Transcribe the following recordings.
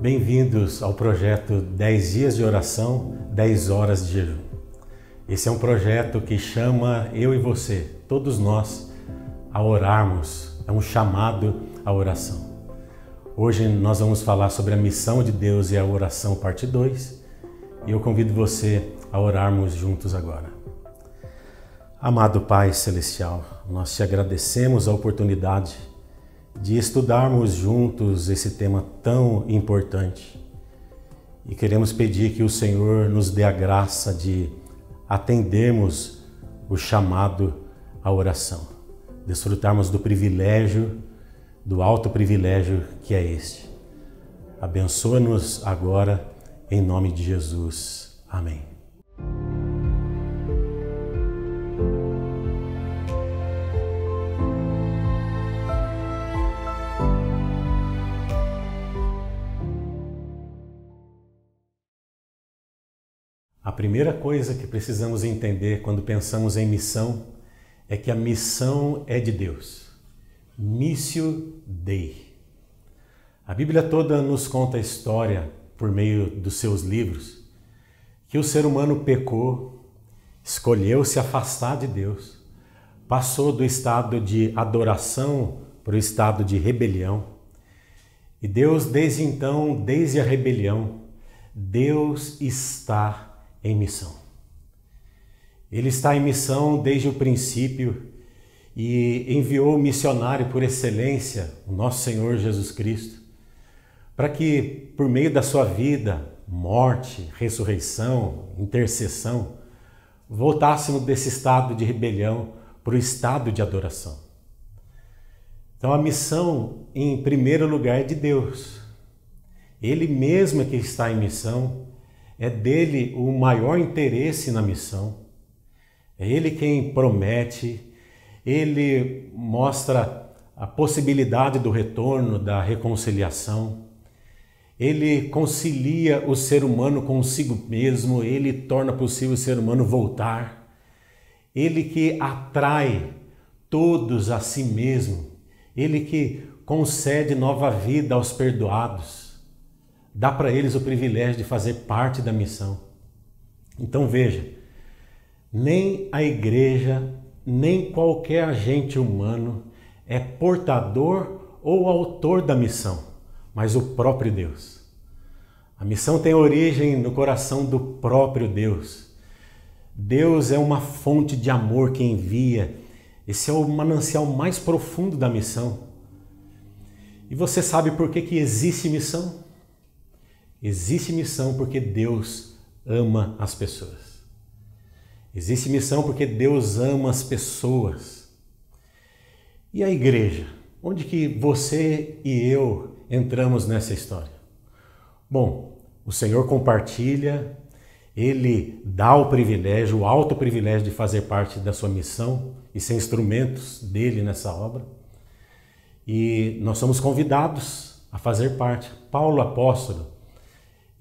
Bem-vindos ao projeto 10 dias de oração, 10 horas de jejum. Esse é um projeto que chama eu e você, todos nós, a orarmos. É um chamado à oração. Hoje nós vamos falar sobre a missão de Deus e a oração, parte 2, e eu convido você a orarmos juntos agora. Amado Pai Celestial, nós te agradecemos a oportunidade de estudarmos juntos esse tema tão importante. E queremos pedir que o Senhor nos dê a graça de atendermos o chamado à oração, desfrutarmos do privilégio, do alto privilégio que é este. Abençoa-nos agora, em nome de Jesus. Amém. A primeira coisa que precisamos entender quando pensamos em missão é que a missão é de Deus. Missio Dei. A Bíblia toda nos conta a história, por meio dos seus livros, que o ser humano pecou, escolheu se afastar de Deus, passou do estado de adoração para o estado de rebelião. E Deus, desde então, desde a rebelião, Deus está em missão. Ele está em missão desde o princípio e enviou o missionário por excelência, o nosso Senhor Jesus Cristo, para que, por meio da sua vida, morte, ressurreição, intercessão, voltássemos desse estado de rebelião para o estado de adoração. Então, a missão, em primeiro lugar, é de Deus. Ele mesmo é que está em missão é dele o maior interesse na missão. É ele quem promete, ele mostra a possibilidade do retorno, da reconciliação. Ele concilia o ser humano consigo mesmo, ele torna possível o ser humano voltar. Ele que atrai todos a si mesmo, ele que concede nova vida aos perdoados dá para eles o privilégio de fazer parte da missão. Então veja, nem a igreja, nem qualquer agente humano é portador ou autor da missão, mas o próprio Deus. A missão tem origem no coração do próprio Deus. Deus é uma fonte de amor que envia. Esse é o manancial mais profundo da missão. E você sabe por que, que existe missão? Existe missão porque Deus ama as pessoas. Existe missão porque Deus ama as pessoas. E a igreja? Onde que você e eu entramos nessa história? Bom, o Senhor compartilha, ele dá o privilégio, o alto privilégio de fazer parte da sua missão e ser instrumentos dele nessa obra. E nós somos convidados a fazer parte. Paulo apóstolo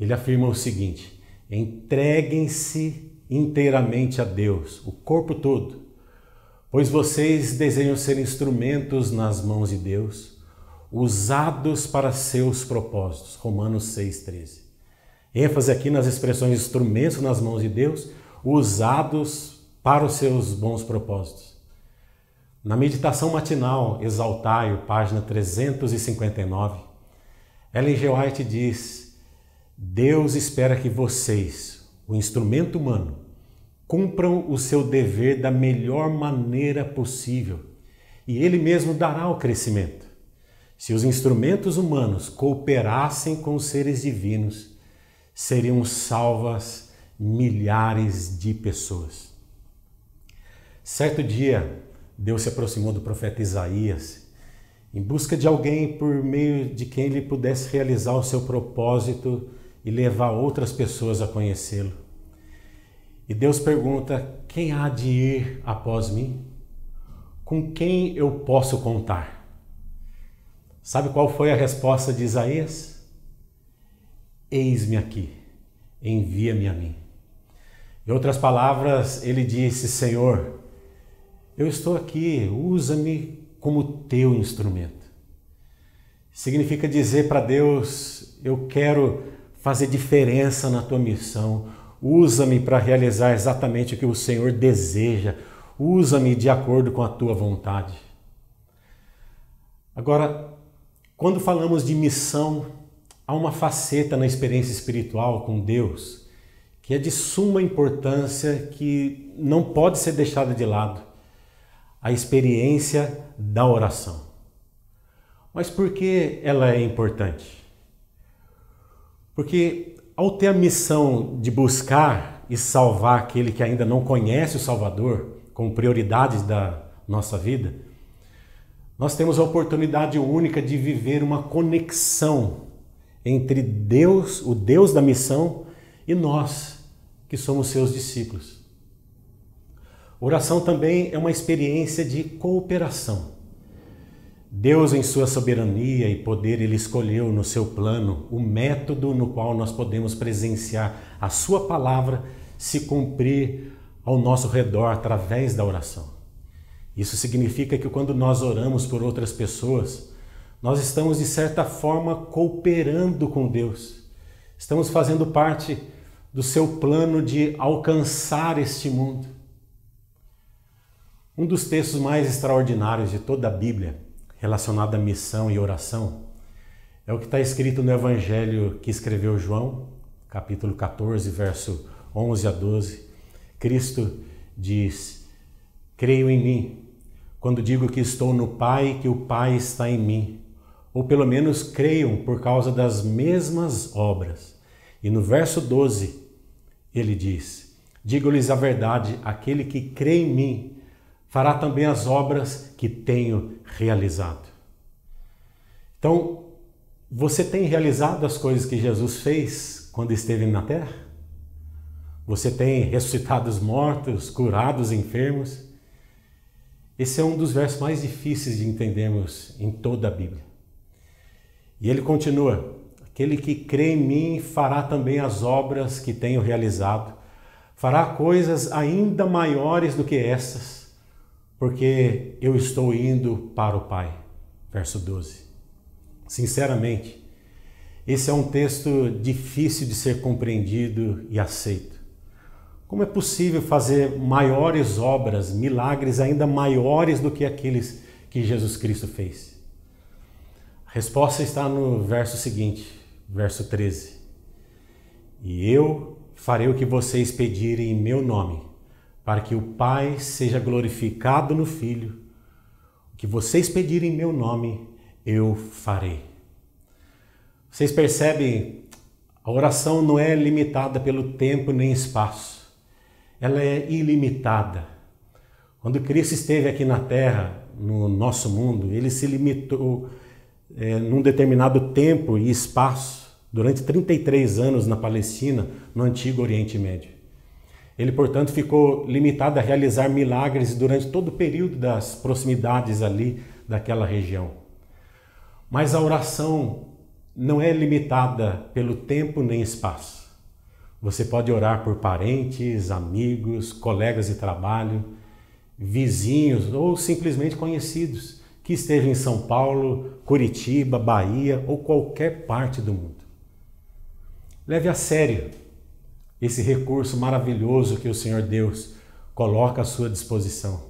ele afirma o seguinte: entreguem-se inteiramente a Deus, o corpo todo, pois vocês desejam ser instrumentos nas mãos de Deus, usados para seus propósitos. Romanos 6,13. ênfase aqui nas expressões instrumentos nas mãos de Deus, usados para os seus bons propósitos. Na meditação matinal exaltaio, página 359, Ellen G. White diz Deus espera que vocês, o instrumento humano, cumpram o seu dever da melhor maneira possível e Ele mesmo dará o crescimento. Se os instrumentos humanos cooperassem com os seres divinos, seriam salvas milhares de pessoas. Certo dia, Deus se aproximou do profeta Isaías em busca de alguém por meio de quem ele pudesse realizar o seu propósito e levar outras pessoas a conhecê-lo. E Deus pergunta: quem há de ir após mim? Com quem eu posso contar? Sabe qual foi a resposta de Isaías? Eis-me aqui, envia-me a mim. Em outras palavras, ele disse: Senhor, eu estou aqui, usa-me como teu instrumento. Significa dizer para Deus: eu quero fazer diferença na tua missão. Usa-me para realizar exatamente o que o Senhor deseja. Usa-me de acordo com a tua vontade. Agora, quando falamos de missão, há uma faceta na experiência espiritual com Deus que é de suma importância que não pode ser deixada de lado a experiência da oração. Mas por que ela é importante? Porque ao ter a missão de buscar e salvar aquele que ainda não conhece o Salvador, como prioridade da nossa vida, nós temos a oportunidade única de viver uma conexão entre Deus, o Deus da missão, e nós, que somos seus discípulos. Oração também é uma experiência de cooperação. Deus, em sua soberania e poder, ele escolheu no seu plano o método no qual nós podemos presenciar a sua palavra se cumprir ao nosso redor através da oração. Isso significa que quando nós oramos por outras pessoas, nós estamos de certa forma cooperando com Deus. Estamos fazendo parte do seu plano de alcançar este mundo. Um dos textos mais extraordinários de toda a Bíblia Relacionada à missão e oração é o que está escrito no Evangelho que escreveu João, capítulo 14, verso 11 a 12. Cristo diz: Creio em mim, quando digo que estou no Pai, que o Pai está em mim. Ou pelo menos creiam por causa das mesmas obras. E no verso 12, ele diz: Digo-lhes a verdade, aquele que crê em mim fará também as obras que tenho realizado. Então, você tem realizado as coisas que Jesus fez quando esteve na terra? Você tem ressuscitado os mortos, curado os enfermos? Esse é um dos versos mais difíceis de entendermos em toda a Bíblia. E ele continua: Aquele que crê em mim fará também as obras que tenho realizado, fará coisas ainda maiores do que estas porque eu estou indo para o Pai. Verso 12. Sinceramente, esse é um texto difícil de ser compreendido e aceito. Como é possível fazer maiores obras, milagres ainda maiores do que aqueles que Jesus Cristo fez? A resposta está no verso seguinte, verso 13. E eu farei o que vocês pedirem em meu nome, para que o Pai seja glorificado no Filho. O que vocês pedirem em meu nome, eu farei. Vocês percebem, a oração não é limitada pelo tempo nem espaço. Ela é ilimitada. Quando Cristo esteve aqui na terra, no nosso mundo, ele se limitou é, num determinado tempo e espaço, durante 33 anos na Palestina, no antigo Oriente Médio. Ele, portanto, ficou limitado a realizar milagres durante todo o período das proximidades ali daquela região. Mas a oração não é limitada pelo tempo nem espaço. Você pode orar por parentes, amigos, colegas de trabalho, vizinhos ou simplesmente conhecidos que estejam em São Paulo, Curitiba, Bahia ou qualquer parte do mundo. Leve a sério esse recurso maravilhoso que o Senhor Deus coloca à sua disposição.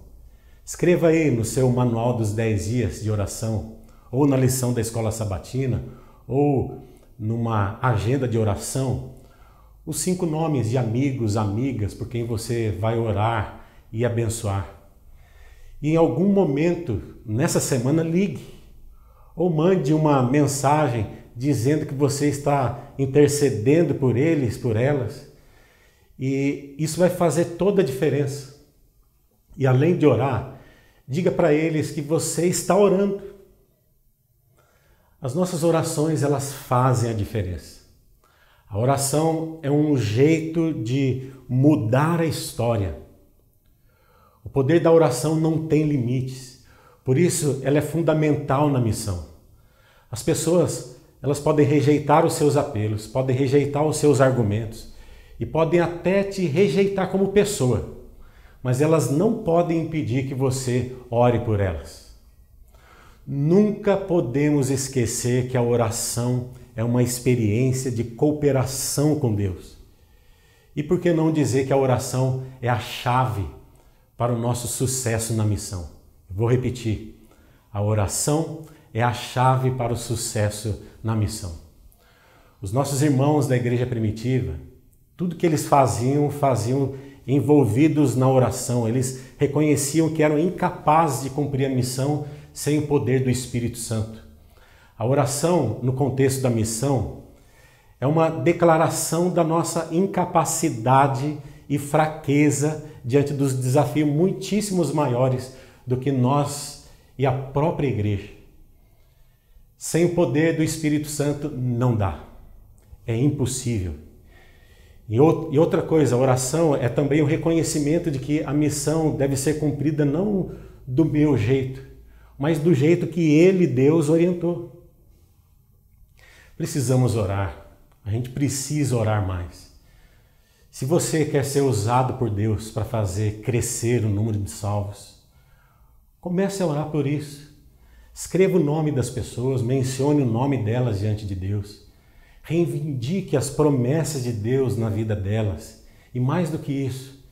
Escreva aí no seu manual dos 10 dias de oração, ou na lição da escola sabatina, ou numa agenda de oração, os cinco nomes de amigos, amigas por quem você vai orar e abençoar. E em algum momento nessa semana ligue ou mande uma mensagem dizendo que você está intercedendo por eles, por elas. E isso vai fazer toda a diferença. E além de orar, diga para eles que você está orando. As nossas orações, elas fazem a diferença. A oração é um jeito de mudar a história. O poder da oração não tem limites. Por isso, ela é fundamental na missão. As pessoas, elas podem rejeitar os seus apelos, podem rejeitar os seus argumentos, e podem até te rejeitar como pessoa, mas elas não podem impedir que você ore por elas. Nunca podemos esquecer que a oração é uma experiência de cooperação com Deus. E por que não dizer que a oração é a chave para o nosso sucesso na missão? vou repetir. A oração é a chave para o sucesso na missão. Os nossos irmãos da igreja primitiva, tudo que eles faziam, faziam envolvidos na oração. Eles reconheciam que eram incapazes de cumprir a missão sem o poder do Espírito Santo. A oração, no contexto da missão, é uma declaração da nossa incapacidade e fraqueza diante dos desafios muitíssimos maiores do que nós e a própria igreja. Sem o poder do Espírito Santo não dá. É impossível. E outra coisa, a oração é também o reconhecimento de que a missão deve ser cumprida não do meu jeito, mas do jeito que Ele, Deus, orientou. Precisamos orar, a gente precisa orar mais. Se você quer ser usado por Deus para fazer crescer o número de salvos, comece a orar por isso. Escreva o nome das pessoas, mencione o nome delas diante de Deus. Reivindique as promessas de Deus na vida delas. E mais do que isso,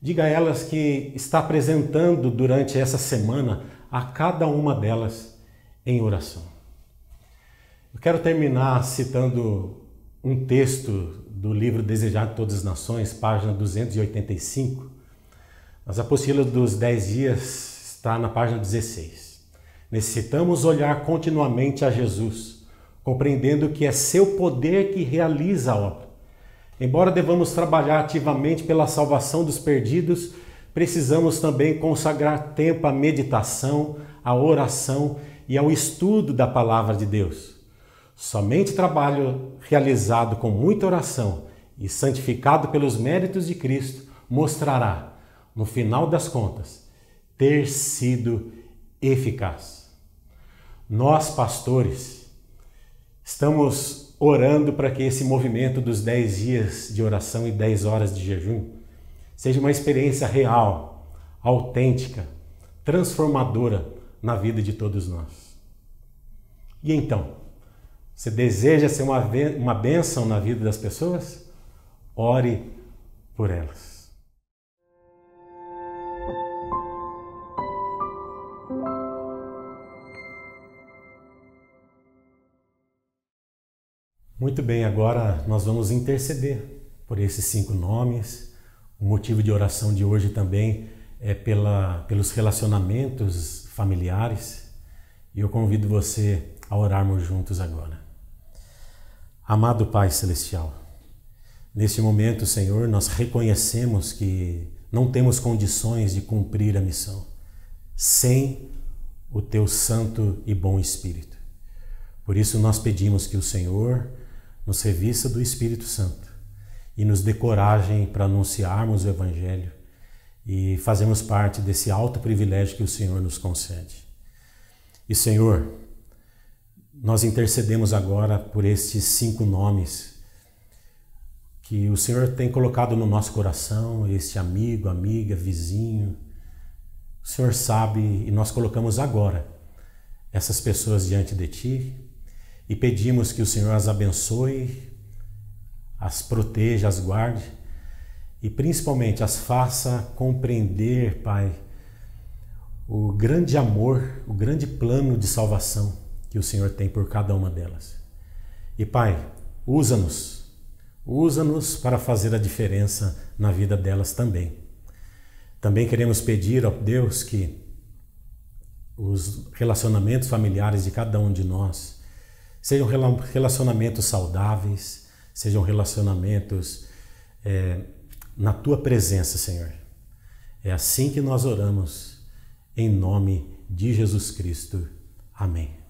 diga a elas que está apresentando durante essa semana a cada uma delas em oração. Eu quero terminar citando um texto do livro Desejado de Todas as Nações, página 285. Nas apostilas dos Dez Dias está na página 16. Necessitamos olhar continuamente a Jesus compreendendo que é seu poder que realiza a obra. Embora devamos trabalhar ativamente pela salvação dos perdidos, precisamos também consagrar tempo à meditação, à oração e ao estudo da palavra de Deus. Somente trabalho realizado com muita oração e santificado pelos méritos de Cristo mostrará, no final das contas, ter sido eficaz. Nós, pastores, Estamos orando para que esse movimento dos 10 dias de oração e 10 horas de jejum seja uma experiência real, autêntica, transformadora na vida de todos nós. E então, você deseja ser uma, bênção na vida das pessoas? Ore por elas. Muito bem, agora nós vamos interceder por esses cinco nomes. O motivo de oração de hoje também é pela, pelos relacionamentos familiares. E eu convido você a orarmos juntos agora. Amado Pai Celestial, neste momento, Senhor, nós reconhecemos que não temos condições de cumprir a missão sem o Teu Santo e Bom Espírito. Por isso nós pedimos que o Senhor nos revista do Espírito Santo e nos dê coragem para anunciarmos o Evangelho e fazermos parte desse alto privilégio que o Senhor nos concede. E Senhor, nós intercedemos agora por estes cinco nomes que o Senhor tem colocado no nosso coração, este amigo, amiga, vizinho. O Senhor sabe e nós colocamos agora essas pessoas diante de Ti e pedimos que o Senhor as abençoe, as proteja, as guarde e principalmente as faça compreender, Pai, o grande amor, o grande plano de salvação que o Senhor tem por cada uma delas. E Pai, usa-nos, usa-nos para fazer a diferença na vida delas também. Também queremos pedir, ó Deus, que os relacionamentos familiares de cada um de nós Sejam relacionamentos saudáveis, sejam relacionamentos é, na tua presença, Senhor. É assim que nós oramos, em nome de Jesus Cristo. Amém.